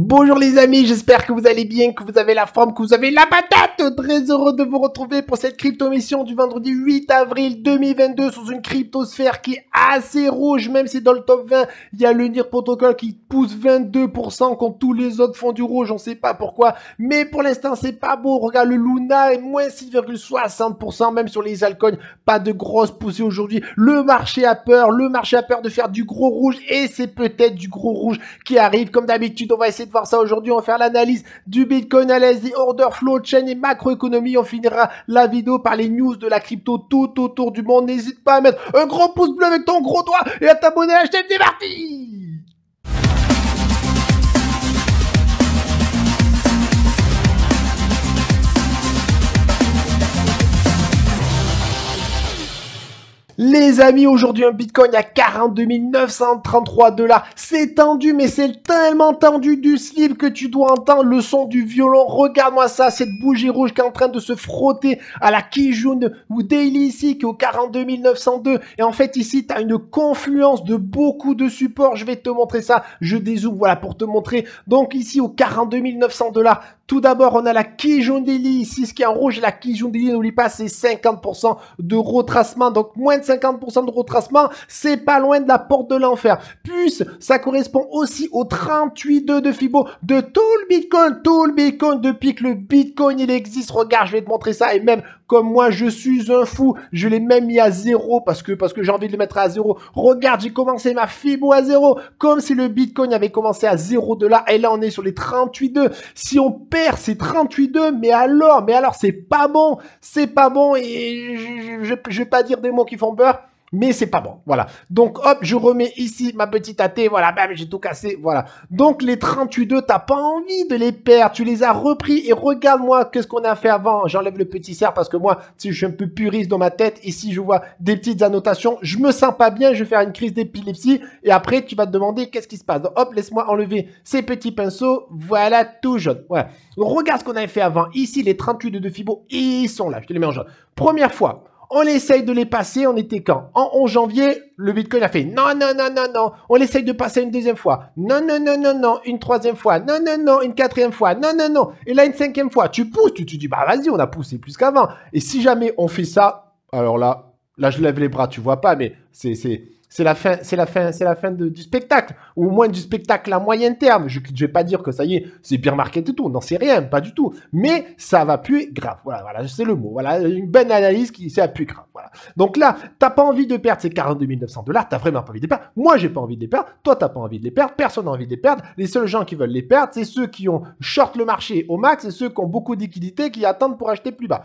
Bonjour les amis, j'espère que vous allez bien, que vous avez la forme, que vous avez la patate. Très heureux de vous retrouver pour cette crypto mission du vendredi 8 avril 2022 sous une cryptosphère qui est assez rouge, même si dans le top 20, il y a le NIR Protocol qui pousse 22% quand tous les autres font du rouge, on sait pas pourquoi. Mais pour l'instant, c'est pas beau. Regarde, le Luna est moins 6,60%, même sur les alcools pas de grosse poussée aujourd'hui. Le marché a peur, le marché a peur de faire du gros rouge et c'est peut-être du gros rouge qui arrive. Comme d'habitude, on va essayer voir ça aujourd'hui. On va faire l'analyse du Bitcoin à l'aise, order flow, chain et macroéconomie. On finira la vidéo par les news de la crypto tout autour du monde. N'hésite pas à mettre un gros pouce bleu avec ton gros doigt et à t'abonner à la chaîne. C'est parti! Les amis, aujourd'hui un Bitcoin à 42 933 dollars. C'est tendu, mais c'est tellement tendu du slip que tu dois entendre le son du violon. Regarde-moi ça, cette bougie rouge qui est en train de se frotter à la Kijun ou Daily ici qui est au 42 902. Et en fait ici, tu as une confluence de beaucoup de supports. Je vais te montrer ça. Je dézoome, voilà, pour te montrer. Donc ici au 42 900 dollars, tout d'abord, on a la Kijun Daily ici, ce qui est en rouge. La Kijun Daily, n'oublie pas, c'est 50% de retracement. Donc moins de 50% de retracement, c'est pas loin de la porte de l'enfer. Plus, ça correspond aussi au 38,2 de Fibo de tout le Bitcoin, tout le Bitcoin depuis que le Bitcoin il existe. Regarde, je vais te montrer ça et même comme moi, je suis un fou. Je l'ai même mis à zéro parce que, parce que j'ai envie de le mettre à zéro. Regarde, j'ai commencé ma Fibo à zéro. Comme si le Bitcoin avait commencé à zéro de là. Et là, on est sur les 38,2. Si on perd ces 38,2, mais alors, mais alors, c'est pas bon. C'est pas bon. Et je, je, je vais pas dire des mots qui font peur mais c'est pas bon. Voilà. Donc hop, je remets ici ma petite athée, voilà, bam, j'ai tout cassé, voilà. Donc les 38-2, t'as pas envie de les perdre, tu les as repris et regarde-moi qu'est-ce qu'on a fait avant. J'enlève le petit cerf parce que moi, si je suis un peu puriste dans ma tête ici je vois des petites annotations, je me sens pas bien, je vais faire une crise d'épilepsie et après tu vas te demander qu'est-ce qui se passe. Donc hop, laisse-moi enlever ces petits pinceaux, voilà, tout jaune. Voilà. regarde ce qu'on avait fait avant. Ici, les 38 de Fibo, ils sont là, je te les mets en jaune. Première fois, on essaye de les passer, on était quand En 11 janvier, le Bitcoin a fait non, non, non, non, non, on essaye de passer une deuxième fois, non, non, non, non, non, une troisième fois, non, non, non, une quatrième fois, non, non, non, et là une cinquième fois, tu pousses, tu te dis, bah vas-y, on a poussé plus qu'avant. Et si jamais on fait ça, alors là, là je lève les bras, tu vois pas, mais c'est c'est la fin, c'est la fin, c'est la fin du spectacle, ou au moins du spectacle à moyen terme. Je ne vais pas dire que ça y est, c'est bien marqué de tout, on n'en sait rien, pas du tout. Mais ça va puer grave. Voilà, voilà, c'est le mot. Voilà, une bonne analyse qui s'est appuyée grave. Voilà. Donc là, t'as pas envie de perdre ces 42 900 dollars, t'as vraiment pas envie de les perdre. Moi, j'ai pas envie de les perdre. Toi, t'as pas envie de les perdre. Personne n'a envie de les perdre. Les seuls gens qui veulent les perdre, c'est ceux qui ont short le marché au max et ceux qui ont beaucoup de qui attendent pour acheter plus bas.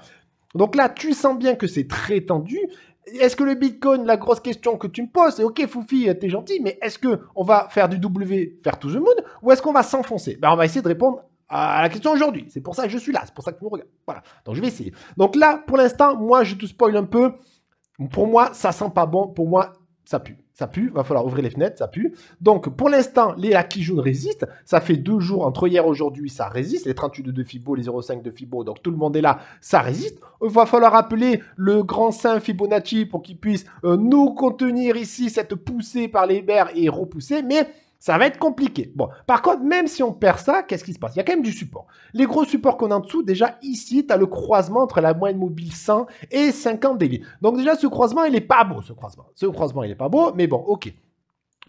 Donc là, tu sens bien que c'est très tendu est-ce que le Bitcoin, la grosse question que tu me poses, c'est ok Foufi, t'es gentil, mais est-ce que on va faire du W, faire tout le monde ou est-ce qu'on va s'enfoncer ben, On va essayer de répondre à la question aujourd'hui. C'est pour ça que je suis là, c'est pour ça que tu me regardes. Voilà, donc je vais essayer. Donc là, pour l'instant, moi, je te spoil un peu. Pour moi, ça sent pas bon. Pour moi, ça pue. Ça pue, va falloir ouvrir les fenêtres, ça pue. Donc, pour l'instant, les acquis résistent. Ça fait deux jours, entre hier et aujourd'hui, ça résiste. Les 38 de Fibo, les 0,5 de Fibo, donc tout le monde est là, ça résiste. va falloir appeler le grand saint Fibonacci pour qu'il puisse euh, nous contenir ici cette poussée par les bers et repousser. Mais ça va être compliqué. Bon, par contre, même si on perd ça, qu'est-ce qui se passe Il y a quand même du support. Les gros supports qu'on a en dessous, déjà ici, tu as le croisement entre la moyenne mobile 100 et 50 délits. Donc déjà, ce croisement, il n'est pas beau, ce croisement. Ce croisement, il n'est pas beau, mais bon, ok.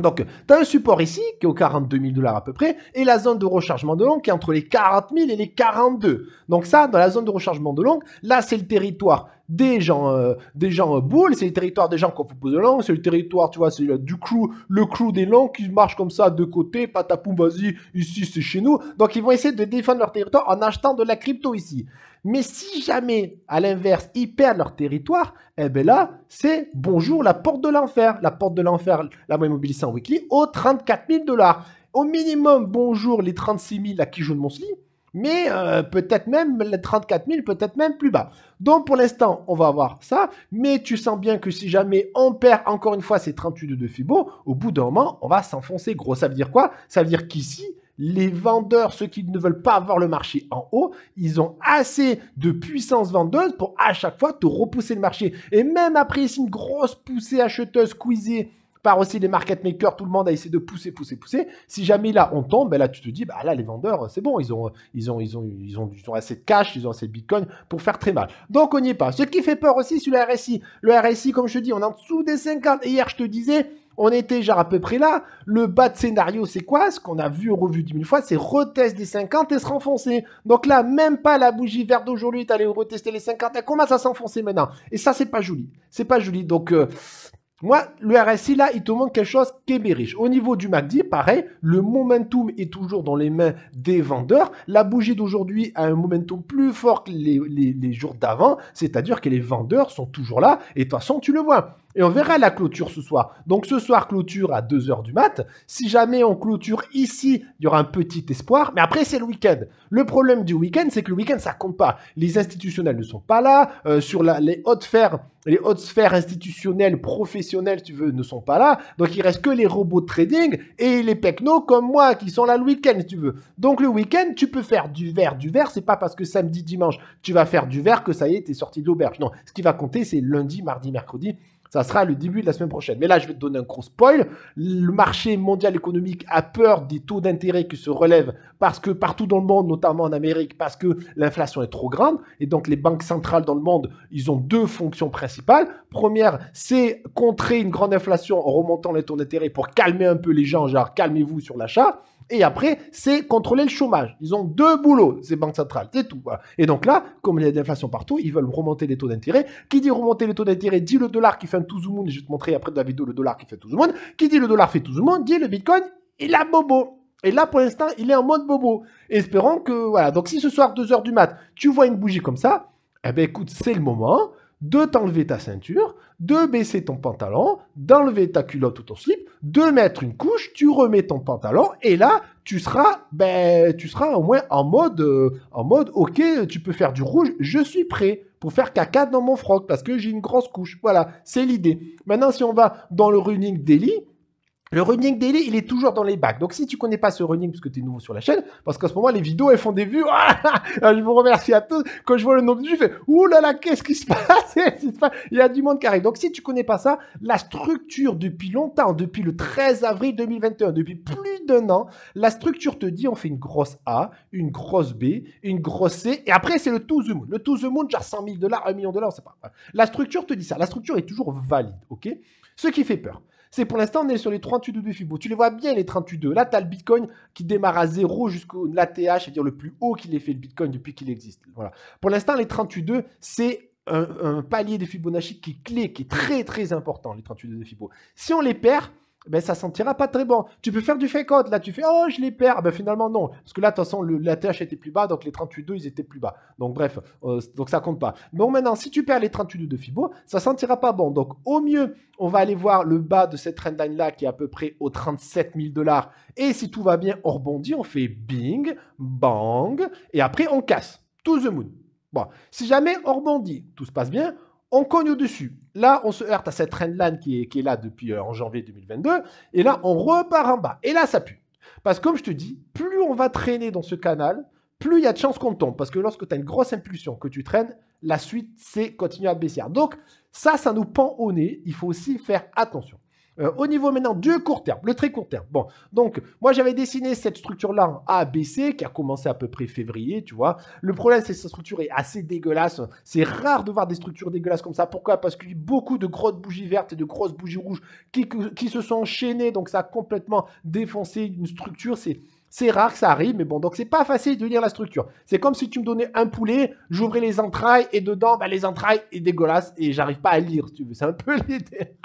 Donc, tu as un support ici qui est aux 42 000 dollars à peu près, et la zone de rechargement de longue qui est entre les 40 000 et les 42. Donc ça, dans la zone de rechargement de longue, là, c'est le territoire des gens, euh, des gens euh, boules, c'est le territoire des gens qu'on propose de longue, c'est le territoire, tu vois, c'est du clou, le clou des longs qui marche comme ça de côté, patapoum, vas-y, ici, c'est chez nous. Donc, ils vont essayer de défendre leur territoire en achetant de la crypto ici. Mais si jamais, à l'inverse, ils perdent leur territoire, eh bien là, c'est bonjour la porte de l'enfer. La porte de l'enfer, la moyenne mobilisée en weekly, aux 34 000 dollars. Au minimum, bonjour les 36 000 à qui de mon sli, mais euh, peut-être même les 34 000, peut-être même plus bas. Donc pour l'instant, on va avoir ça, mais tu sens bien que si jamais on perd encore une fois ces 38 de Fibo, au bout d'un moment, on va s'enfoncer gros. Ça veut dire quoi Ça veut dire qu'ici, les vendeurs, ceux qui ne veulent pas avoir le marché en haut, ils ont assez de puissance vendeuse pour à chaque fois te repousser le marché. Et même après, si une grosse poussée acheteuse squeezée par aussi les market makers, tout le monde a essayé de pousser, pousser, pousser. Si jamais là on tombe, ben là tu te dis, bah là les vendeurs, euh, c'est bon, euh, ils ont, ils ont, ils ont, ils ont, assez de cash, ils ont assez de bitcoin pour faire très mal. Donc on n'y est pas. Ce qui fait peur aussi sur le RSI. Le RSI, comme je te dis, on est en dessous des 50. Et hier je te disais, on était genre à peu près là. Le bas de scénario, c'est quoi Ce qu'on a vu, revu 10 000 fois, c'est retest des 50 et se renfoncer. Donc là, même pas la bougie verte d'aujourd'hui est allée retester les 50. Elle commence à s'enfoncer maintenant. Et ça, c'est pas joli. C'est pas joli. Donc, euh, moi, le RSI, là, il te montre quelque chose qui est Au niveau du MACD, pareil, le momentum est toujours dans les mains des vendeurs. La bougie d'aujourd'hui a un momentum plus fort que les, les jours d'avant, c'est-à-dire que les vendeurs sont toujours là. Et de toute façon, tu le vois et on verra la clôture ce soir. Donc ce soir, clôture à 2h du mat. Si jamais on clôture ici, il y aura un petit espoir. Mais après, c'est le week-end. Le problème du week-end, c'est que le week-end, ça compte pas. Les institutionnels ne sont pas là. Euh, sur les hautes sphères, les hautes sphères institutionnelles, professionnelles, tu veux, ne sont pas là. Donc il reste que les robots de trading et les technos comme moi qui sont là le week-end, si tu veux. Donc le week-end, tu peux faire du vert, du vert. C'est pas parce que samedi, dimanche, tu vas faire du vert que ça y est, tu es sorti de l'auberge. Non, ce qui va compter, c'est lundi, mardi, mercredi ça sera le début de la semaine prochaine. Mais là, je vais te donner un gros spoil. Le marché mondial économique a peur des taux d'intérêt qui se relèvent parce que partout dans le monde, notamment en Amérique, parce que l'inflation est trop grande. Et donc, les banques centrales dans le monde, ils ont deux fonctions principales. Première, c'est contrer une grande inflation en remontant les taux d'intérêt pour calmer un peu les gens, genre calmez-vous sur l'achat. Et après, c'est contrôler le chômage. Ils ont deux boulots, ces banques centrales, c'est tout. Et donc là, comme il y a de l'inflation partout, ils veulent remonter les taux d'intérêt. Qui dit remonter les taux d'intérêt dit le dollar qui fait un tout le monde. Je vais te montrer après de la vidéo le dollar qui fait tout le monde. Qui dit le dollar fait tout le monde dit le bitcoin, il a bobo. Et là, pour l'instant, il est en mode bobo. Espérons que, voilà. Donc, si ce soir, 2h du mat, tu vois une bougie comme ça, eh ben, écoute, c'est le moment de t'enlever ta ceinture, de baisser ton pantalon, d'enlever ta culotte ou ton slip, de mettre une couche, tu remets ton pantalon et là, tu seras, ben, tu seras au moins en mode, euh, en mode, ok, tu peux faire du rouge, je suis prêt pour faire caca dans mon froc parce que j'ai une grosse couche. Voilà, c'est l'idée. Maintenant, si on va dans le running daily, le running daily, il est toujours dans les bacs. Donc si tu connais pas ce running parce que tu es nouveau sur la chaîne, parce qu'en ce moment, les vidéos, elles font des vues. Ah, je vous remercie à tous. Quand je vois le nombre de vues, je fais Ouh là là, qu'est-ce qui se passe Il y a du monde qui arrive. Donc si tu connais pas ça, la structure depuis longtemps, depuis le 13 avril 2021, depuis plus d'un an, la structure te dit on fait une grosse A, une grosse B, une grosse C, et après c'est le tout the moon. Le tout the moon, genre 100 000 dollars, 1 million de dollars, on sait pas. La structure te dit ça. La structure est toujours valide, ok Ce qui fait peur. C'est pour l'instant, on est sur les 38,2 de Fibo. Tu les vois bien, les 38,2. Là, tu as le Bitcoin qui démarre à zéro jusqu'au TH, c'est-à-dire le plus haut qu'il ait fait le Bitcoin depuis qu'il existe. Voilà. Pour l'instant, les 38,2, c'est un, palier de Fibonacci qui est clé, qui est très très important, les 38,2 de Fibo. Si on les perd, mais ben, ça sentira pas très bon. Tu peux faire du fake out, là tu fais oh je les perds, ah, ben finalement non, parce que là de toute façon le, la TH était plus bas, donc les 38,2 ils étaient plus bas. Donc bref, euh, donc ça compte pas. bon maintenant si tu perds les 38,2 de Fibo, ça sentira pas bon. Donc au mieux on va aller voir le bas de cette trendline là qui est à peu près aux 37 000 dollars. Et si tout va bien, on rebondit, on fait bing, bang, et après on casse. To the moon. Bon, si jamais on rebondit, tout se passe bien, on cogne au-dessus. Là, on se heurte à cette trendline qui est, qui est là depuis euh, en janvier 2022. Et là, on repart en bas. Et là, ça pue. Parce que comme je te dis, plus on va traîner dans ce canal, plus il y a de chances qu'on tombe. Parce que lorsque tu as une grosse impulsion, que tu traînes, la suite, c'est continuer à baisser. Donc, ça, ça nous pend au nez. Il faut aussi faire attention. Euh, au niveau maintenant du court terme, le très court terme. Bon, donc moi j'avais dessiné cette structure-là en ABC qui a commencé à peu près février, tu vois. Le problème c'est que cette structure est assez dégueulasse. C'est rare de voir des structures dégueulasses comme ça. Pourquoi Parce qu'il y a beaucoup de grosses bougies vertes et de grosses bougies rouges qui, qui se sont enchaînées, donc ça a complètement défoncé une structure. C'est c'est rare que ça arrive, mais bon, donc c'est pas facile de lire la structure. C'est comme si tu me donnais un poulet, j'ouvrais les entrailles et dedans, bah, les entrailles est dégueulasse et j'arrive pas à lire, tu veux. C'est un peu l'idée.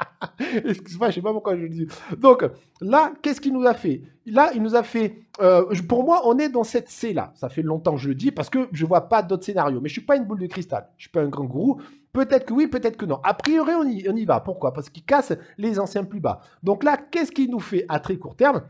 Excuse-moi, je sais pas pourquoi je le dis. Donc là, qu'est-ce qu'il nous a fait Là, il nous a fait. Euh, pour moi, on est dans cette C là. Ça fait longtemps que je le dis parce que je vois pas d'autres scénarios. Mais je suis pas une boule de cristal. Je suis pas un grand gourou. Peut-être que oui, peut-être que non. A priori, on y, on y va. Pourquoi Parce qu'il casse les anciens plus bas. Donc là, qu'est-ce qu'il nous fait à très court terme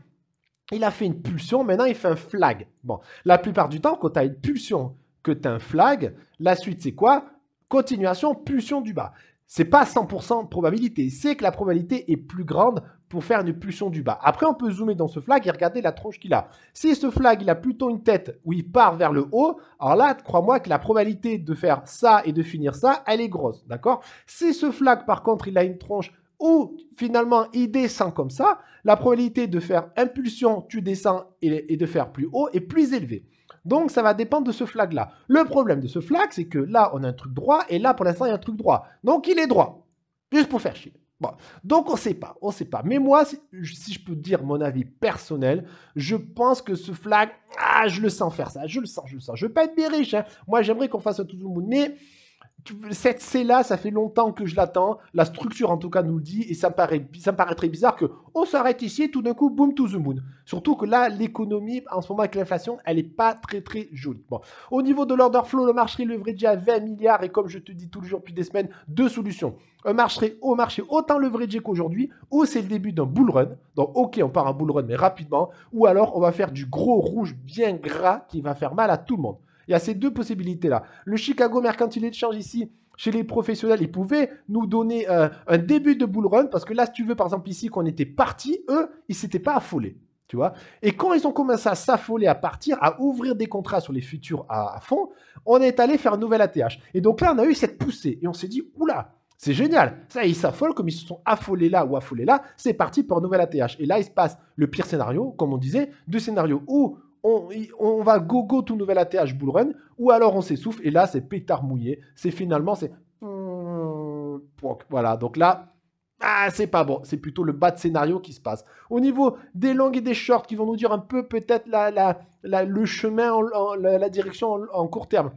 il a fait une pulsion, maintenant il fait un flag. Bon, la plupart du temps, quand tu as une pulsion, que tu as un flag, la suite c'est quoi Continuation, pulsion du bas. C'est pas 100% de probabilité, c'est que la probabilité est plus grande pour faire une pulsion du bas. Après, on peut zoomer dans ce flag et regarder la tronche qu'il a. Si ce flag, il a plutôt une tête où il part vers le haut, alors là, crois-moi que la probabilité de faire ça et de finir ça, elle est grosse, d'accord Si ce flag, par contre, il a une tronche ou finalement il descend comme ça, la probabilité de faire impulsion, tu descends et, de faire plus haut est plus élevée. Donc ça va dépendre de ce flag-là. Le problème de ce flag, c'est que là, on a un truc droit, et là, pour l'instant, il y a un truc droit. Donc il est droit, juste pour faire chier. Bon, donc on sait pas, on sait pas. Mais moi, si je peux dire mon avis personnel, je pense que ce flag, ah, je le sens faire ça, je le sens, je le sens. Je ne veux pas être bien riche, hein. moi j'aimerais qu'on fasse tout le monde, mais cette C-là, ça fait longtemps que je l'attends. La structure, en tout cas, nous le dit. Et ça me paraît, ça me très bizarre que on s'arrête ici et tout d'un coup, boom to the moon. Surtout que là, l'économie, en ce moment, avec l'inflation, elle n'est pas très, très jolie. Au niveau de l'order flow, le marché leveragé déjà 20 milliards. Et comme je te dis tous les jours depuis des semaines, deux solutions. Un marché au marché autant leveragé qu'aujourd'hui, ou c'est le début d'un bull run. Donc, ok, on part un bull run, mais rapidement. Ou alors, on va faire du gros rouge bien gras qui va faire mal à tout le monde. Il y a ces deux possibilités-là. Le Chicago Mercantile Exchange ici, chez les professionnels, ils pouvaient nous donner euh, un début de bull run parce que là, si tu veux, par exemple, ici, qu'on était parti, eux, ils s'étaient pas affolés. Tu vois Et quand ils ont commencé à s'affoler, à partir, à ouvrir des contrats sur les futurs à, fond, on est allé faire un nouvel ATH. Et donc là, on a eu cette poussée et on s'est dit, oula, c'est génial. Ça, ils s'affolent comme ils se sont affolés là ou affolés là. C'est parti pour un nouvel ATH. Et là, il se passe le pire scénario, comme on disait, deux scénarios où on, va gogo tout nouvel ATH bull ou alors on s'essouffle, et là c'est pétard mouillé, c'est finalement, c'est... Hmm, voilà, donc là, ah, c'est pas bon, c'est plutôt le bas de scénario qui se passe. Au niveau des longues et des shorts qui vont nous dire un peu peut-être le chemin, la, direction en, en court terme,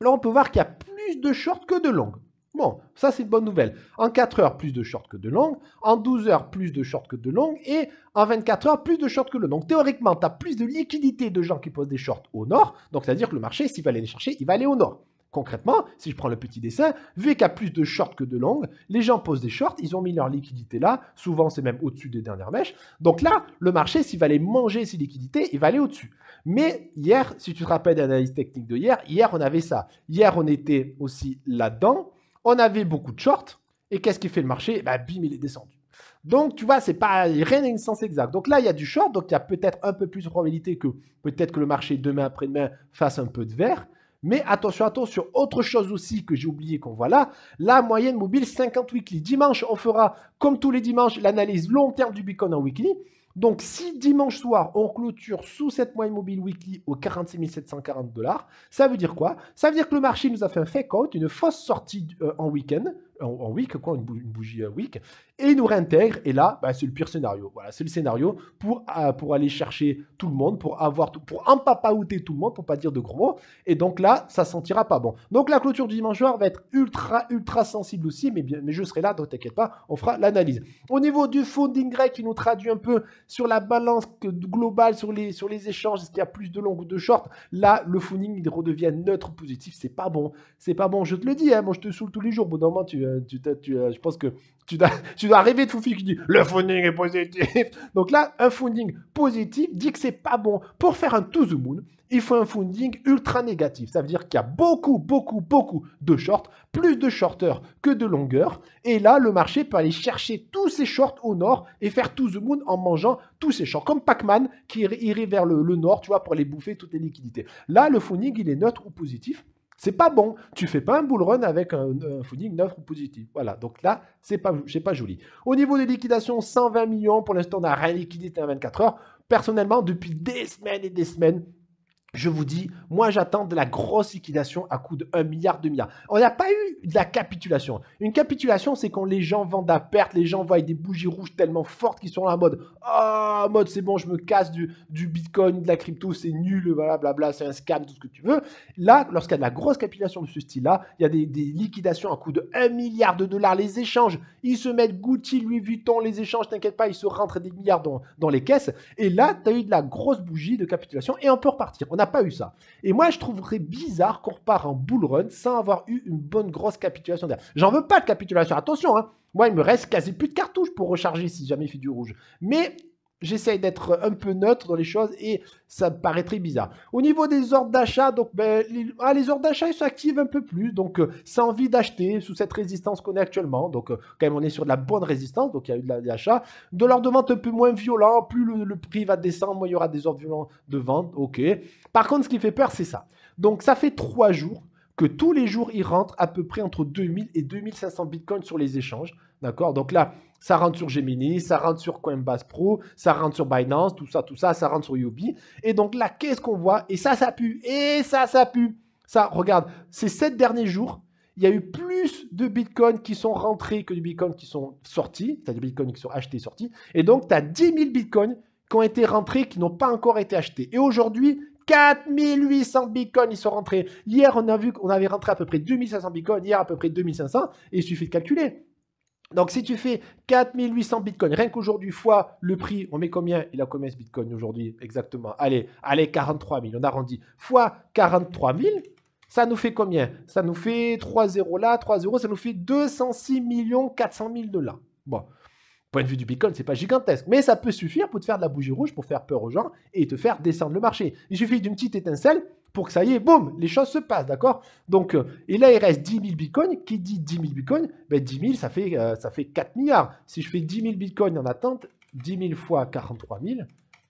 là on peut voir qu'il y a plus de shorts que de longues. Bon, ça c'est une bonne nouvelle. En 4 heures, plus de shorts que de long. En 12 heures, plus de shorts que de long. Et en 24 heures, plus de shorts que de long. Donc théoriquement, tu as plus de liquidité de gens qui posent des shorts au nord. Donc c'est-à-dire que le marché, s'il va aller les chercher, il va aller au nord. Concrètement, si je prends le petit dessin, vu qu'il y a plus de shorts que de longues, les gens posent des shorts, ils ont mis leur liquidité là, souvent c'est même au-dessus des dernières mèches. Donc là, le marché, s'il va aller manger ses liquidités, il va aller au-dessus. Mais hier, si tu te rappelles l'analyse technique de hier, hier on avait ça. Hier on était aussi là-dedans on avait beaucoup de shorts. Et qu'est-ce qui fait le marché Bah bim, il est descendu. Donc, tu vois, c'est pas rien n'a une sens exact. Donc là, il y a du short, donc il y a peut-être un peu plus de probabilité que peut-être que le marché demain après-demain fasse un peu de vert. Mais attention, attention, sur autre chose aussi que j'ai oublié qu'on voit là, la moyenne mobile 50 weekly. Dimanche, on fera, comme tous les dimanches, l'analyse long terme du Bitcoin en weekly. Donc, si dimanche soir, on clôture sous cette moyenne mobile weekly aux 46 740 dollars, ça veut dire quoi Ça veut dire que le marché nous a fait un fake-out, une fausse sortie euh, en week-end, en, week, quoi, une, bougie euh, week, et nous réintègre. Et là, bah, c'est le pire scénario. Voilà, c'est le scénario pour, euh, pour aller chercher tout le monde, pour avoir tout, pour empapaouter tout le monde, pour pas dire de gros mots. Et donc là, ça sentira pas bon. Donc la clôture du dimanche soir va être ultra, ultra sensible aussi, mais, bien, mais je serai là, donc t'inquiète pas, on fera l'analyse. Au niveau du funding grec, qui nous traduit un peu sur la balance globale, sur les, sur les échanges, est-ce qu'il y a plus de long ou de short Là, le funding il redevient neutre positif, c'est pas bon. C'est pas bon, je te le dis, hein, moi je te saoule tous les jours, bon, normalement, euh, tu, tu, tu, euh, tu je pense que tu arriver rêver de qui dit le funding est positif. Donc là, un funding positif dit que c'est pas bon. Pour faire un to the moon, il faut un funding ultra négatif. Ça veut dire qu'il y a beaucoup, beaucoup, beaucoup de shorts, plus de shorteurs que de longueurs. Et là, le marché peut aller chercher tous ces shorts au nord et faire to the moon en mangeant tous ces shorts. Comme Pac-Man qui irait vers le, nord, tu vois, pour aller bouffer toutes les liquidités. Là, le funding, il est neutre ou positif. C'est pas bon. Tu fais pas un bull run avec un, funding neuf ou positif. Voilà. Donc là, c'est pas, pas joli. Au niveau des liquidations, 120 millions. Pour l'instant, on n'a rien liquidité à 24 heures. Personnellement, depuis des semaines et des semaines, je vous dis, moi j'attends de la grosse liquidation à coût de 1 milliard, de milliards. On n'a pas eu de la capitulation. Une capitulation, c'est quand les gens vendent à perte, les gens voient des bougies rouges tellement fortes qui sont en mode Ah, oh, mode c'est bon, je me casse du, du bitcoin, de la crypto, c'est nul, voilà, bla c'est un scam, tout ce que tu veux. Là, lorsqu'il y a de la grosse capitulation de ce style-là, il y a des, liquidations à coût de 1 milliard de dollars. Les échanges, ils se mettent lui Louis Vuitton, les échanges, t'inquiète pas, ils se rentrent des milliards dans, dans les caisses. Et là, tu as eu de la grosse bougie de capitulation et on peut repartir pas eu ça. Et moi, je trouverais bizarre qu'on repart en bull run sans avoir eu une bonne grosse capitulation derrière. J'en veux pas de capitulation. Attention, hein. moi, il me reste quasi plus de cartouches pour recharger si jamais il fait du rouge. Mais j'essaye d'être un peu neutre dans les choses et ça me paraît très bizarre. Au niveau des ordres d'achat, donc ben, ah, les, ordres d'achat ils s'activent un peu plus, donc c'est euh, envie d'acheter sous cette résistance qu'on est actuellement. Donc euh, quand même on est sur de la bonne résistance, donc il y a eu de l'achat. De l'ordre de vente un peu moins violent, plus le, prix va descendre, moins il y aura des ordres violents de vente. Ok. Par contre, ce qui fait peur, c'est ça. Donc ça fait trois jours que tous les jours, ils rentrent à peu près entre 2000 et 2500 bitcoins sur les échanges. D'accord Donc là, ça rentre sur Gemini, ça rentre sur Coinbase Pro, ça rentre sur Binance, tout ça, tout ça, ça rentre sur Yubi. Et donc là, qu'est-ce qu'on voit Et ça, ça pue. Et ça, ça pue. Ça, regarde, ces sept derniers jours, il y a eu plus de bitcoins qui sont rentrés que de bitcoins qui sont sortis. Tu as des bitcoins qui sont achetés sortis. Et donc, tu as 10 000 bitcoins qui ont été rentrés, qui n'ont pas encore été achetés. Et aujourd'hui, 4800 bitcoins, ils sont rentrés. Hier, on a vu qu'on avait rentré à peu près 2500 bitcoins, hier à peu près 2500, et il suffit de calculer. Donc si tu fais 4800 bitcoins, rien qu'aujourd'hui fois le prix, on met combien Il a combien ce bitcoin aujourd'hui exactement Allez, allez 43 000, on arrondit. Fois 43 000, ça nous fait combien Ça nous fait 3 0 là, 3 0, ça nous fait 206 400 000 dollars. Bon, point de vue du bitcoin, c'est pas gigantesque, mais ça peut suffire pour te faire de la bougie rouge, pour faire peur aux gens et te faire descendre le marché. Il suffit d'une petite étincelle pour que ça y est, boum, les choses se passent, d'accord Donc, euh, et là, il reste 10 000 bitcoins. Qui dit 10 000 bitcoins ben, 10 000, ça fait, euh, ça fait 4 milliards. Si je fais 10 000 bitcoins en attente, 10 000 fois 43 000,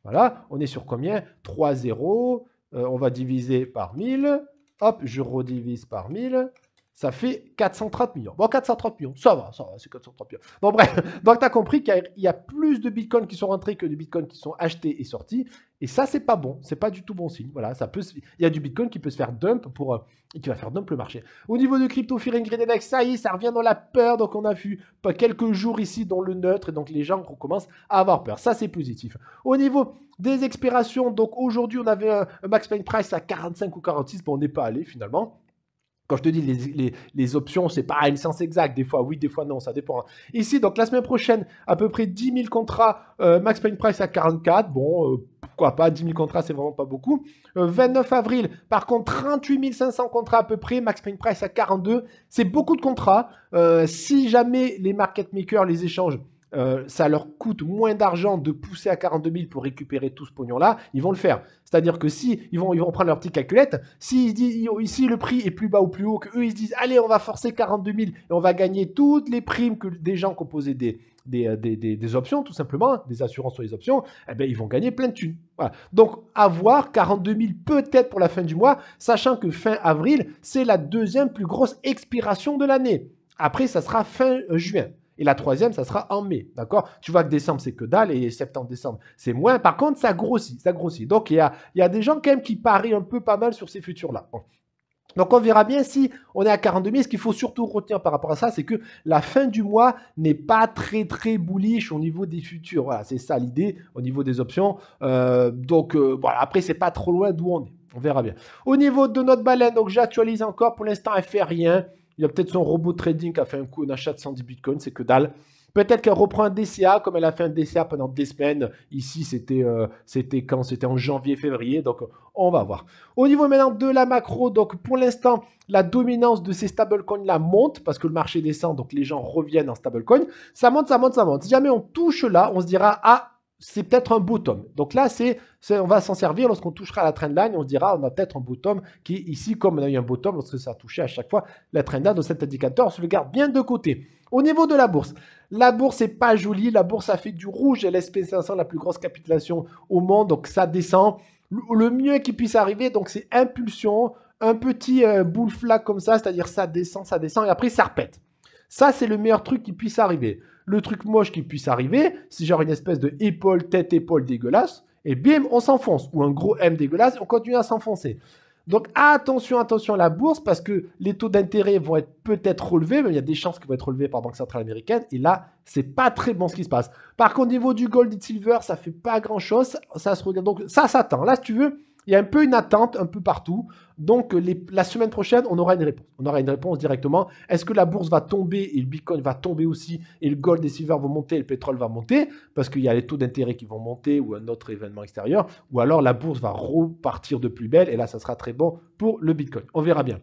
voilà, on est sur combien 3 zéros, euh, on va diviser par 1000, hop, je redivise par 1000, ça fait 430 millions. Bon, 430 millions, ça va, ça va, c'est 430 millions. Bon, bref, donc tu as compris qu'il y, y, a plus de bitcoins qui sont rentrés que de bitcoins qui sont achetés et sortis. Et ça, c'est pas bon, c'est pas du tout bon signe. Voilà, ça peut, il y a du Bitcoin qui peut se faire dump pour, euh, qui va faire dump le marché. Au niveau de crypto, Fear and Greed Index, ça y est, ça revient dans la peur. Donc on a vu pas quelques jours ici dans le neutre, et donc les gens commencent à avoir peur. Ça, c'est positif. Au niveau des expirations, donc aujourd'hui, on avait un, max pain price à 45 ou 46, bon, on n'est pas allé finalement. Quand je te dis les, les, les options, c'est pas une science exacte. Des fois oui, des fois non, ça dépend. Ici, donc la semaine prochaine, à peu près 10 000 contrats, euh, max pain price à 44. Bon, euh, pourquoi pas, 10 000 contrats, c'est vraiment pas beaucoup. 29 euh, avril, par contre, 38 500 contrats à peu près, max print price à 42, c'est beaucoup de contrats. Euh, si jamais les market makers les échangent, euh, ça leur coûte moins d'argent de pousser à 42 000 pour récupérer tout ce pognon-là, ils vont le faire. C'est-à-dire que si ils vont, ils vont prendre leur petite calculette, si, disent, ici le prix est plus bas ou plus haut, que eux ils se disent allez on va forcer 42 000 et on va gagner toutes les primes que des gens composaient des, euh, des, options, tout simplement, des assurances sur les options, eh ben, ils vont gagner plein de thunes. Donc, avoir 42 000 peut-être pour la fin du mois, sachant que fin avril, c'est la deuxième plus grosse expiration de l'année. Après, ça sera fin euh, juin. Et la troisième, ça sera en mai. D'accord Tu vois que décembre, c'est que dalle. Et septembre, décembre, c'est moins. Par contre, ça grossit. Ça grossit. Donc, il y a, y a, des gens quand même qui parient un peu pas mal sur ces futurs-là. Donc on verra bien si on est à 42 000. Ce qu'il faut surtout retenir par rapport à ça, c'est que la fin du mois n'est pas très très bullish au niveau des futurs. Voilà, c'est ça l'idée au niveau des options. Euh, donc euh, voilà, après c'est pas trop loin d'où on est. On verra bien. Au niveau de notre baleine, donc j'actualise encore. Pour l'instant, elle fait rien. Il y a peut-être son robot trading qui a fait un coup d'achat de 110 bitcoins, c'est que dalle. Peut-être qu'elle reprend un DCA comme elle a fait un DCA pendant des semaines. Ici, c'était euh, quand C'était en janvier-février. Donc, on va voir. Au niveau maintenant de la macro, donc pour l'instant, la dominance de ces stablecoins là monte parce que le marché descend, donc les gens reviennent en stablecoin. Ça monte, ça monte, ça monte. Si jamais on touche là, on se dira ah c'est peut-être un bottom. Donc là, c'est, on va s'en servir lorsqu'on touchera la la trendline, on dira on a peut-être un bottom qui ici, comme on a eu un bottom lorsque ça a touché à chaque fois la trendline de cet indicateur, on se le garde bien de côté. Au niveau de la bourse, la bourse n'est pas jolie, la bourse a fait du rouge, l'SP500 la plus grosse capitulation au monde, donc ça descend. Le mieux qui puisse arriver, donc c'est impulsion, un petit euh, boule comme ça, c'est-à-dire ça descend, ça descend, et après ça repète. Ça, c'est le meilleur truc qui puisse arriver le truc moche qui puisse arriver, c'est genre une espèce de épaule, tête, épaule dégueulasse, et bim, on s'enfonce. Ou un gros M dégueulasse, on continue à s'enfoncer. Donc attention, attention à la bourse, parce que les taux d'intérêt vont être peut-être relevés, mais il y a des chances qu'ils vont être relevés par Banque Centrale Américaine, et là, c'est pas très bon ce qui se passe. Par contre, au niveau du gold et silver, ça fait pas grand-chose, ça se regarde, donc ça s'attend. Là, si tu veux, il y a un peu une attente un peu partout. Donc la semaine prochaine, on aura une réponse. On aura une réponse directement. Est-ce que la bourse va tomber et le Bitcoin va tomber aussi et le gold et silver vont monter et le pétrole va monter parce qu'il y a les taux d'intérêt qui vont monter ou un autre événement extérieur ou alors la bourse va repartir de plus belle et là ça sera très bon pour le Bitcoin. On verra bien.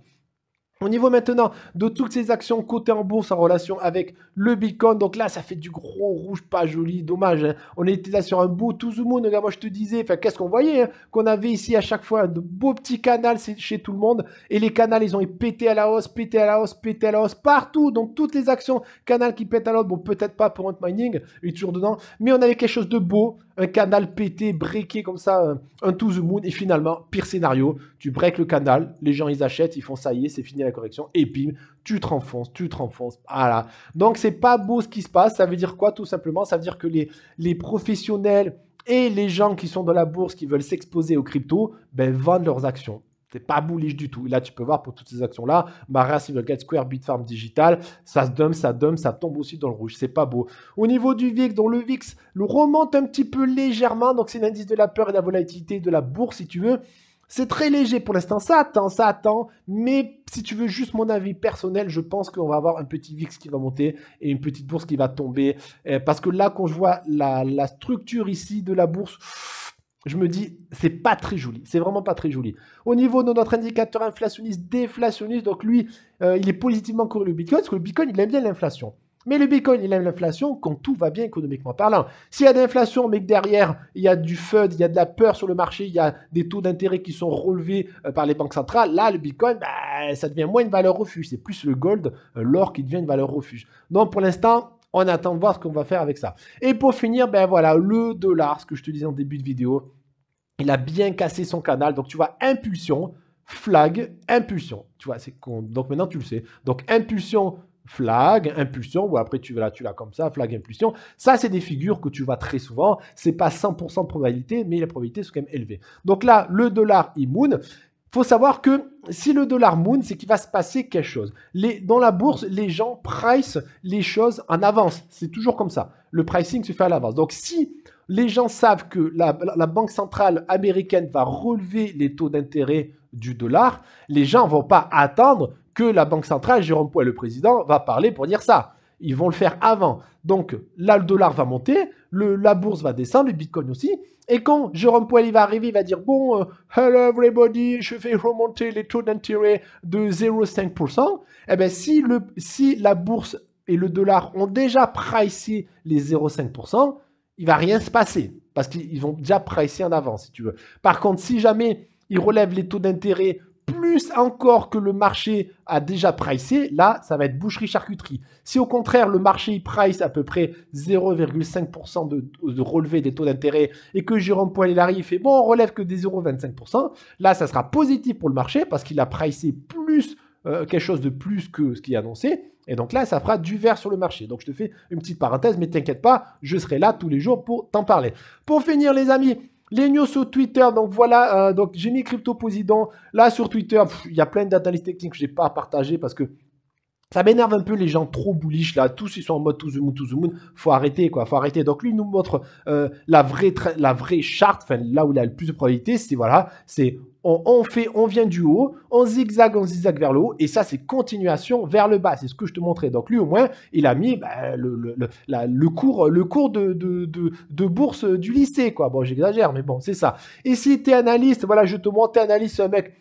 Au niveau maintenant de toutes ces actions cotées en bourse en relation avec le Bitcoin, donc là ça fait du gros rouge pas joli, dommage. Hein. On était là sur un beau tout zoom moi je te disais, enfin qu'est-ce qu'on voyait, hein, qu'on avait ici à chaque fois de beaux petits canaux chez tout le monde, et les canals ils ont pété à la hausse, pété à la hausse, pété à la hausse partout, donc toutes les actions canal qui pètent à l'autre, bon peut-être pas pour Ant Mining, il est toujours dedans, mais on avait quelque chose de beau, un canal pété, breaké comme ça, euh, un, to the moon, et finalement, pire scénario, tu breaks le canal, les gens ils achètent, ils font ça y est, c'est fini la correction, et bim, tu te renfonces, tu te renfonces, voilà. Donc c'est pas beau ce qui se passe, ça veut dire quoi tout simplement Ça veut dire que les, les professionnels et les gens qui sont dans la bourse, qui veulent s'exposer aux crypto, ben, vendent leurs actions c'est pas bullish du tout. là, tu peux voir pour toutes ces actions-là, Mara, Silvergate, Square, farm Digital, ça se dump, ça dump, ça tombe aussi dans le rouge. C'est pas beau. Au niveau du VIX, dont le VIX le remonte un petit peu légèrement, donc c'est l'indice de la peur et de la volatilité de la bourse, si tu veux. C'est très léger pour l'instant, ça attend, ça attend, mais si tu veux juste mon avis personnel, je pense qu'on va avoir un petit VIX qui va monter et une petite bourse qui va tomber. Euh, parce que là, quand je vois la structure ici de la bourse, je me dis, c'est pas très joli. C'est vraiment pas très joli. Au niveau de notre indicateur inflationniste, déflationniste, donc lui, euh, il est positivement couru au Bitcoin, parce que le Bitcoin, il aime bien l'inflation. Mais le Bitcoin, il aime l'inflation quand tout va bien économiquement parlant. S'il y a de l'inflation, mais que derrière, il y a du FUD, il y a de la peur sur le marché, il y a des taux d'intérêt qui sont relevés euh, par les banques centrales, là, le Bitcoin, bah, ça devient moins une valeur refuge. C'est plus le gold, euh, l'or qui devient une valeur refuge. Donc, pour l'instant, on attend de voir ce qu'on va faire avec ça. Et pour finir, ben voilà, le dollar, ce que je te disais en début de vidéo, il a bien cassé son canal. Donc tu vois, impulsion, flag, impulsion. Tu vois, c'est donc maintenant tu le sais. Donc impulsion, flag, impulsion, ou après tu l'as tu l'as comme ça, flag, impulsion. Ça, c'est des figures que tu vois très souvent. C'est pas 100% de probabilité, mais les probabilités sont quand même élevées. Donc là, le dollar moon faut savoir que si le dollar moon, c'est qu'il va se passer quelque chose. dans la bourse, les gens price les choses en avance. C'est toujours comme ça. Le pricing se fait à l'avance. Donc si les gens savent que la, Banque centrale américaine va relever les taux d'intérêt du dollar, les gens ne vont pas attendre que la Banque centrale, Jérôme Poel, le président, va parler pour dire ça. Ils vont le faire avant. Donc là, le dollar va monter, le, la bourse va descendre, le bitcoin aussi. Et quand Jérôme Powell va arriver, il va dire Bon, euh, hello everybody, je vais remonter les taux d'intérêt de 0,5%. et bien, si, le, si la bourse et le dollar ont déjà pricé les 0,5%, il va rien se passer parce qu'ils vont déjà pricer en avant, si tu veux. Par contre, si jamais ils relèvent les taux d'intérêt plus encore que le marché a déjà pricé, là, ça va être boucherie-charcuterie. Si au contraire, le marché price à peu près 0,5% de, relevé des taux d'intérêt et que Jérôme Larry fait bon, on relève que des 0,25%, là, ça sera positif pour le marché parce qu'il a pricé plus, euh, quelque chose de plus que ce qui est annoncé. Et donc là, ça fera du vert sur le marché. Donc je te fais une petite parenthèse, mais t'inquiète pas, je serai là tous les jours pour t'en parler. Pour finir, les amis, les news sur Twitter, donc voilà, euh, donc j'ai mis Crypto là sur Twitter. Il y a plein d'analyses techniques que je n'ai pas à partager parce que ça m'énerve un peu les gens trop bullish là, tous ils sont en mode tout the moon, to faut arrêter quoi, faut arrêter. Donc lui nous montre euh, la vraie charte, enfin là où il a le plus de probabilité, c'est voilà, c'est on, fait, on vient du haut, on zigzag, on zigzag vers le haut, et ça c'est continuation vers le bas, c'est ce que je te montrais. Donc lui au moins il a mis bah, le, cours de, bourse du lycée quoi. Bon j'exagère mais bon c'est ça. Et si t'es analyste, voilà je te montre t'es analyste un mec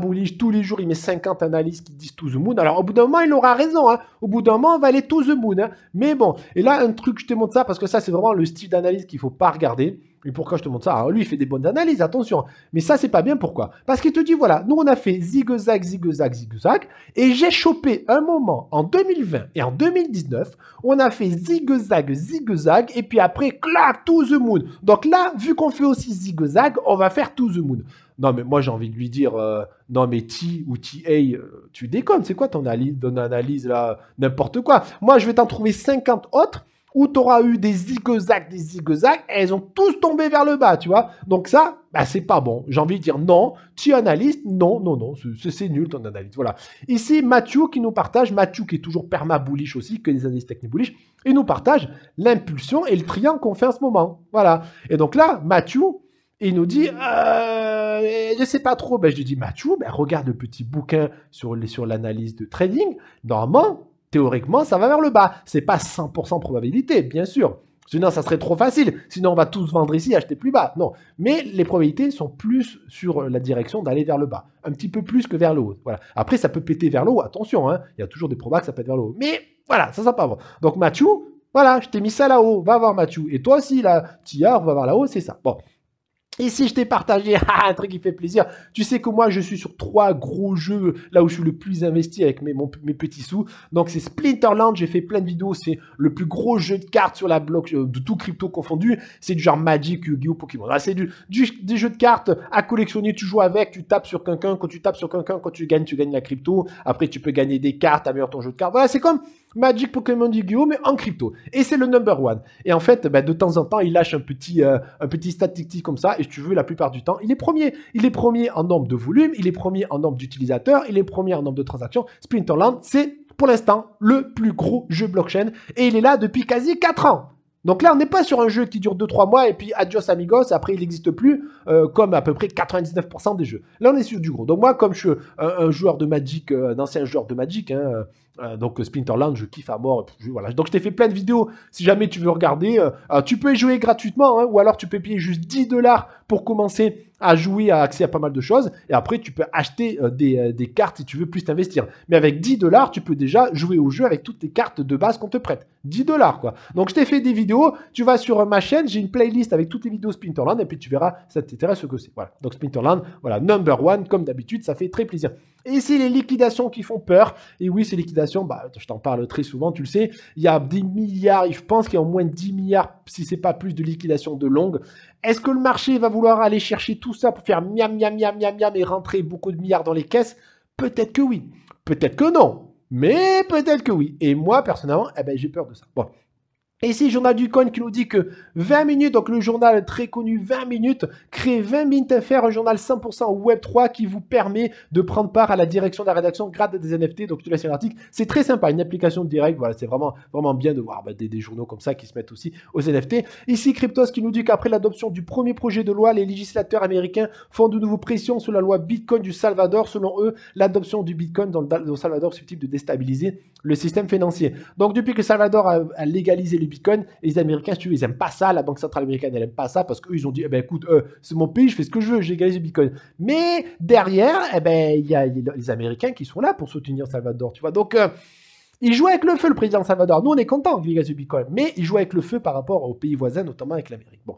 bullish tous les jours, il met 50 analyses qui disent tout the moon. Alors, au bout d'un moment, il aura raison. Hein. Au bout d'un moment, on va aller to the moon. Hein. Mais bon, et là, un truc, je te montre ça, parce que ça, c'est vraiment le style d'analyse qu'il faut pas regarder. Et pourquoi je te montre ça lui, il fait des bonnes analyses, attention. Mais ça, c'est pas bien. Pourquoi Parce qu'il te dit voilà, nous, on a fait zigzag, zigzag, zigzag. Et j'ai chopé un moment en 2020 et en 2019. On a fait zigzag, zigzag. Et puis après, clac, to the moon. Donc là, vu qu'on fait aussi zigzag, on va faire to the moon. Non, mais moi, j'ai envie de lui dire euh, non, mais T ou TA, euh, tu déconnes. C'est quoi ton analyse, ton analyse là N'importe quoi. Moi, je vais t'en trouver 50 autres où tu auras eu des zigzags, des zigzags, elles ont tous tombé vers le bas, tu vois. Donc ça, bah, c'est pas bon. J'ai envie de dire non. Tu analyste, non, non, non, c'est nul ton analyse. Voilà. Ici, Mathieu qui nous partage, Mathieu qui est toujours perma bullish aussi, que des analyses techniques bullish, il nous partage l'impulsion et le triangle qu'on fait en ce moment. Voilà. Et donc là, Mathieu, il nous dit, euh, je sais pas trop. Ben, je lui dis, Mathieu, ben, regarde le petit bouquin sur l'analyse de trading. Normalement, théoriquement, ça va vers le bas. C'est pas 100% probabilité, bien sûr. Sinon, ça serait trop facile. Sinon, on va tous vendre ici, acheter plus bas. Non. Mais les probabilités sont plus sur la direction d'aller vers le bas. Un petit peu plus que vers le haut. Voilà. Après, ça peut péter vers le haut. Attention, hein. il y a toujours des probas que ça pète vers le haut. Mais voilà, ça, sent pas Donc, Mathieu, voilà, je t'ai mis ça là-haut. Va voir Mathieu. Et toi aussi, là, Tia, va voir là-haut, c'est ça. Bon. Et si je t'ai partagé ah, un truc qui fait plaisir, tu sais que moi je suis sur trois gros jeux là où je suis le plus investi avec mes, mes petits sous. Donc c'est Splinterland, j'ai fait plein de vidéos, c'est le plus gros jeu de cartes sur la bloc euh, de tout crypto confondu. C'est du genre Magic, Yu-Gi-Oh, Pokémon. Ah, c'est du, des jeux de cartes à collectionner, tu joues avec, tu tapes sur quelqu'un, quand tu tapes sur quelqu'un, quand tu gagnes, tu gagnes la crypto. Après tu peux gagner des cartes, améliorer ton jeu de cartes. Voilà, c'est comme Magic Pokémon du oh mais en crypto. Et c'est le number one. Et en fait, bah, de temps en temps, il lâche un petit, euh, un petit statistique comme ça. Et si tu veux, la plupart du temps, il est premier. Il est premier en nombre de volume, il est premier en nombre d'utilisateurs, il est premier en nombre de transactions. Splinterland, c'est pour l'instant le plus gros jeu blockchain. Et il est là depuis quasi 4 ans. Donc là, on n'est pas sur un jeu qui dure 2-3 mois et puis adios amigos, après il n'existe plus, euh, comme à peu près 99% des jeux. Là, on est sur du gros. Donc moi, comme je suis un, joueur de Magic, euh, un ancien joueur de Magic, hein, euh, donc Splinterland, je kiffe à mort. voilà. Donc je t'ai fait plein de vidéos. Si jamais tu veux regarder, ah, tu peux y jouer gratuitement hein, ou alors tu peux payer juste 10 dollars pour commencer à jouer, à accès à pas mal de choses. Et après, tu peux acheter euh, euh, des, cartes si tu veux plus t'investir. Mais avec 10 dollars, tu peux déjà jouer au jeu avec toutes les cartes de base qu'on te prête. 10 dollars, quoi. Donc, je t'ai fait des vidéos. Tu vas sur euh, ma chaîne, j'ai une playlist avec toutes les vidéos Splinterland et puis tu verras, ça t'intéresse ce que c'est. Voilà. Donc, Splinterland, voilà, number one, comme d'habitude, ça fait très plaisir. Et c'est les liquidations qui font peur. Et oui, ces liquidations, bah, je t'en parle très souvent, tu le sais. Il y a des milliards, je pense qu'il y a au moins 10 milliards, si c'est pas plus, de liquidations de longue. Est-ce que le marché va vouloir aller chercher tout ça pour faire miam, miam, miam, miam, miam et rentrer beaucoup de milliards dans les caisses Peut-être que oui. Peut-être que non. Mais peut-être que oui. Et moi, personnellement, eh ben, j'ai peur de ça. Bon. Et ici, Journal du Coin qui nous dit que 20 minutes, donc le journal très connu 20 minutes, crée 20 minutes faire, un journal 100% Web3 qui vous permet de prendre part à la direction de la rédaction grade des NFT. Donc, tu laisses un article. C'est très sympa, une application directe. Voilà, c'est vraiment, vraiment bien de voir bah, des, journaux comme ça qui se mettent aussi aux NFT. Ici, Cryptos qui nous dit qu'après l'adoption du premier projet de loi, les législateurs américains font de nouveau pression sur la loi Bitcoin du Salvador. Selon eux, l'adoption du Bitcoin dans le, le Salvador de déstabiliser le système financier. Donc, depuis que Salvador a, légalisé les et les Américains, si tu veux, ils n'aiment pas ça. La Banque centrale américaine, elle n'aime pas ça parce qu'eux, ils ont dit, eh ben, écoute, euh, c'est mon pays, je fais ce que je veux, j'égalise le bitcoin. Mais derrière, eh ben, il y, a les Américains qui sont là pour soutenir Salvador, tu vois. Donc, euh, ils il avec le feu, le président Salvador. Nous, on est content qu'il gagne du Bitcoin, mais il jouent avec le feu par rapport aux pays voisins, notamment avec l'Amérique. Bon,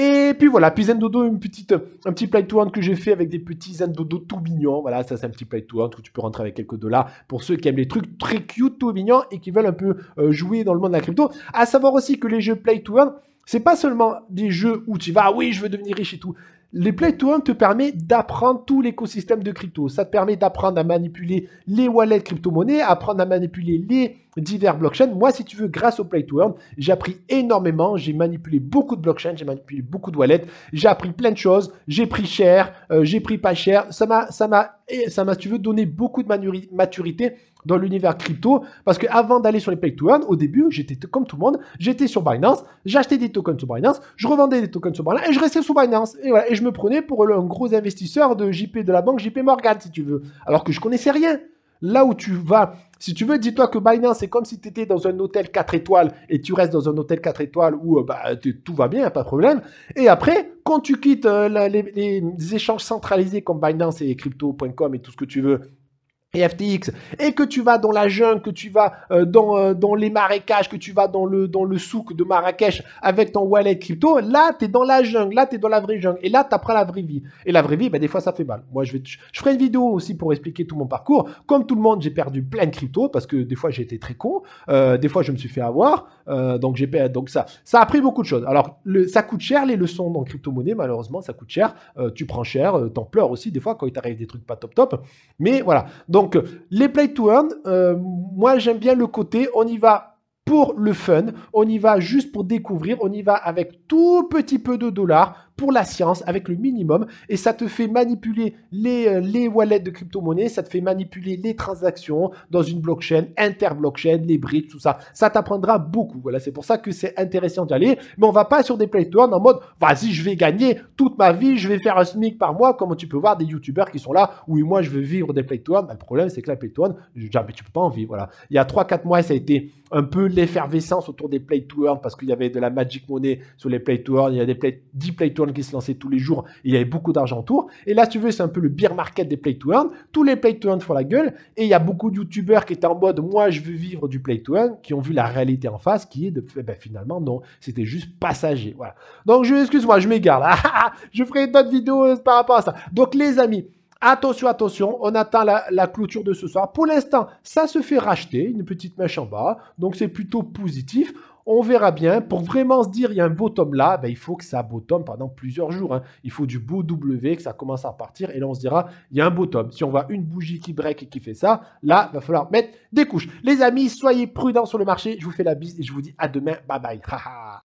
et puis voilà, puis Zendodo, une petite, un petit play to earn que j'ai fait avec des petits Zendodo tout mignons. Voilà, ça c'est un petit play to earn où tu peux rentrer avec quelques dollars pour ceux qui aiment les trucs très cute, tout mignons et qui veulent un peu euh, jouer dans le monde de la crypto. À savoir aussi que les jeux play to earn, c'est pas seulement des jeux où tu vas, ah oui, je veux devenir riche et tout. Les Play to Earn te permet d'apprendre tout l'écosystème de crypto. Ça te permet d'apprendre à manipuler les wallets crypto-monnaies, apprendre à manipuler les divers blockchains. Moi, si tu veux, grâce au Play to Earn, j'ai appris énormément. J'ai manipulé beaucoup de blockchains, j'ai manipulé beaucoup de wallets. J'ai appris plein de choses. J'ai pris cher, euh, j'ai pris pas cher. Ça m'a, ça m'a, ça m'a, si tu veux, donné beaucoup de maturité dans l'univers crypto. Parce que avant d'aller sur les Play to Earn, au début, j'étais comme tout le monde. J'étais sur Binance. J'achetais des tokens sur Binance. Je revendais des tokens sur Binance et je restais sur Binance. Et voilà. Et je me prenais pour un gros investisseur de JP de la banque JP Morgan, si tu veux. Alors que je connaissais rien là où tu vas. Si tu veux, dis-toi que Binance, c'est comme si tu étais dans un hôtel 4 étoiles et tu restes dans un hôtel 4 étoiles où euh, bah, tout va bien, pas de problème. Et après, quand tu quittes euh, les, les, échanges centralisés comme Binance et crypto.com et tout ce que tu veux et FTX et que tu vas dans la jungle, que tu vas euh, dans, euh, dans les marécages, que tu vas dans le, dans le souk de Marrakech avec ton wallet crypto, là, tu es dans la jungle, là, tu es dans la vraie jungle et là, tu apprends la vraie vie. Et la vraie vie, ben, des fois, ça fait mal. Moi, je, vais, je ferai une vidéo aussi pour expliquer tout mon parcours. Comme tout le monde, j'ai perdu plein de crypto parce que des fois, j'ai été très con, euh, des fois, je me suis fait avoir, donc j'ai donc ça. Ça a pris beaucoup de choses. Alors, le, ça coûte cher les leçons dans crypto-monnaie, malheureusement, ça coûte cher. tu prends cher, t'en pleures aussi des fois quand il t'arrive des trucs pas top top. Mais voilà. Donc, donc, les play to earn, euh, moi j'aime bien le côté, on y va pour le fun, on y va juste pour découvrir, on y va avec tout petit peu de dollars, pour la science avec le minimum et ça te fait manipuler les, euh, les wallets de crypto-monnaie, ça te fait manipuler les transactions dans une blockchain, inter-blockchain, les briques, tout ça. Ça t'apprendra beaucoup. Voilà, c'est pour ça que c'est intéressant d'y aller. Mais on va pas sur des play to en mode vas-y, je vais gagner toute ma vie, je vais faire un SMIC par mois, comme tu peux voir des youtubeurs qui sont là, oui, moi je veux vivre des play to earn. Bah, le problème, c'est que la play to jamais tu peux pas en vivre. Voilà. Il y a 3-4 mois, ça a été un peu l'effervescence autour des play to earn parce qu'il y avait de la magic money sur les play to earn, il y a des 10 play to qui se lançait tous les jours il y avait beaucoup d'argent autour. Et là, si tu veux, c'est un peu le beer market des play to earn. Tous les play to earn font la gueule et il y a beaucoup de youtubeurs qui étaient en mode moi je veux vivre du play to earn qui ont vu la réalité en face qui est de eh ben, finalement non, c'était juste passager. Voilà. Donc je excuse-moi, je m'égare je ferai d'autres vidéos euh, par rapport à ça. Donc les amis, Attention, attention, on attend la, la, clôture de ce soir. Pour l'instant, ça se fait racheter, une petite mèche en bas, donc c'est plutôt positif on verra bien. Pour vraiment se dire, il y a un bottom là, ben, il faut que ça bottom pendant plusieurs jours. Hein. Il faut du beau W, que ça commence à partir. Et là, on se dira, il y a un bottom. Si on voit une bougie qui break et qui fait ça, là, il va falloir mettre des couches. Les amis, soyez prudents sur le marché. Je vous fais la bise et je vous dis à demain. Bye bye.